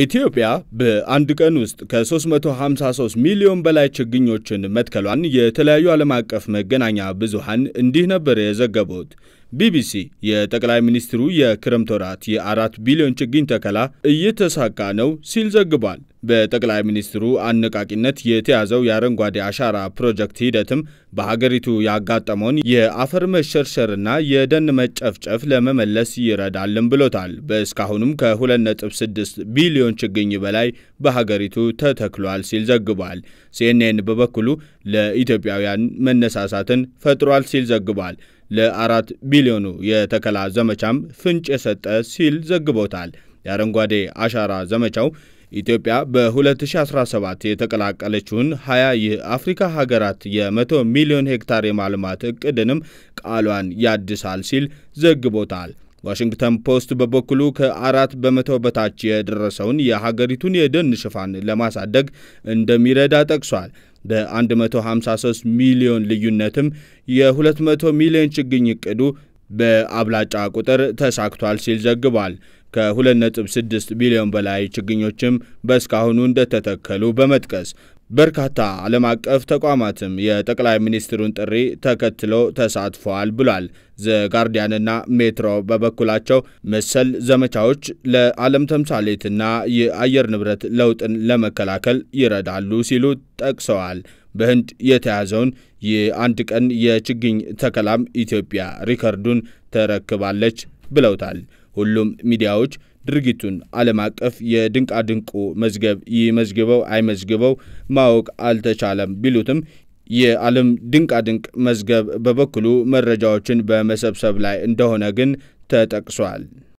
ኢትዮጵያ በአንድ ቀን ውስጥ ከ353 ሚሊዮን በላይ ችግኞችን መትከሏን የተለያዩ ዓለም አቀፍ መገናኛ ብዙሃን እንዲህ ነበር የዘገቡት። ቢቢሲ የጠቅላይ ሚኒስትሩ የክረምት ወራት የአራት ቢሊዮን ችግኝ ተከላ እየተሳካ ነው ሲል ዘግቧል። በጠቅላይ ሚኒስትሩ አነቃቂነት የተያዘው የአረንጓዴ አሻራ ፕሮጀክት ሂደትም በሀገሪቱ ያጋጠመውን የአፈር መሸርሸርና የደን መጨፍጨፍ ለመመለስ ይረዳልም ብሎታል። በእስካሁንም ከ2.6 ቢሊዮን ችግኝ በላይ በሀገሪቱ ተተክሏል ሲል ዘግቧል። ሲኤንኤን በበኩሉ ለኢትዮጵያውያን መነሳሳትን ፈጥሯል ሲል ዘግቧል። ለአራት ቢሊዮኑ የተከላ ዘመቻም ፍንጭ የሰጠ ሲል ዘግቦታል። የአረንጓዴ አሻራ ዘመቻው ኢትዮጵያ በ2017 የተቀላቀለችውን 20 የአፍሪካ ሀገራት የ100 ሚሊዮን ሄክታር የማልማት እቅድንም ቃሏን ያድሳል ሲል ዘግቦታል። ዋሽንግተን ፖስት በበኩሉ ከአራት በመቶ በታች የደረሰውን የሀገሪቱን የደን ሽፋን ለማሳደግ እንደሚረዳ ጠቅሷል። በ153 ሚሊዮን ልዩነትም የ200 ሚሊዮን ችግኝ እቅዱ በአብላጫ ቁጥር ተሳክቷል ሲል ዘግቧል። ከ2.6 ቢሊዮን በላይ ችግኞችም በእስካሁኑ እንደተተከሉ በመጥቀስ በርካታ ዓለም አቀፍ ተቋማትም የጠቅላይ ሚኒስትሩን ጥሪ ተከትሎ ተሳትፈዋል ብሏል። ዘጋርዲያንና ሜትሮ በበኩላቸው መሰል ዘመቻዎች ለዓለም ተምሳሌትና የአየር ንብረት ለውጥን ለመከላከል ይረዳሉ ሲሉ ጠቅሰዋል። በህንድ የተያዘውን የአንድ ቀን የችግኝ ተከላም ኢትዮጵያ ሪከርዱን ተረክባለች ብለውታል። ሁሉም ሚዲያዎች ድርጊቱን ዓለም አቀፍ የድንቃድንቁ መዝገብ ይመዝግበው አይመዝግበው ማወቅ አልተቻለም ቢሉትም የዓለም ድንቃድንቅ መዝገብ በበኩሉ መረጃዎችን በመሰብሰብ ላይ እንደሆነ ግን ተጠቅሷል።